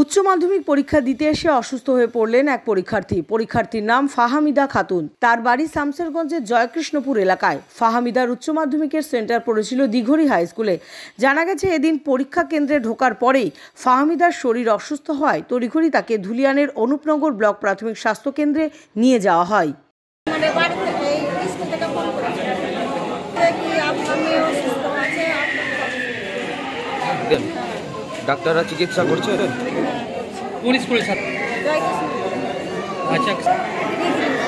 উচ্চ মাধ্যমিক পরীক্ষা দিতে এসে অসুস্থ হয়ে পড়লেন এক পরীক্ষার্থী পরীক্ষার্থীর নাম ফাহামিদা খাতুন তার বাড়ি সামসেরগঞ্জের জয়কৃষ্ণপুর এলাকায় ফাহামিদার উচ্চ মাধ্যমিকের সেন্টার পড়েছিল দিঘরি হাই স্কুলে জানা গেছে এদিন পরীক্ষা কেন্দ্রে ঢোকার পরেই ফাহামিদার শরীর অসুস্থ হয় তড়িঘড়ি তাকে ধুলিয়ানের অনুপনগর ব্লক প্রাথমিক স্বাস্থ্য কেন্দ্রে নিয়ে যাওয়া হয় মানে ডাক্তাররা চিকিৎসা করছে কোন স্কুলের ছাত্র আচ্ছা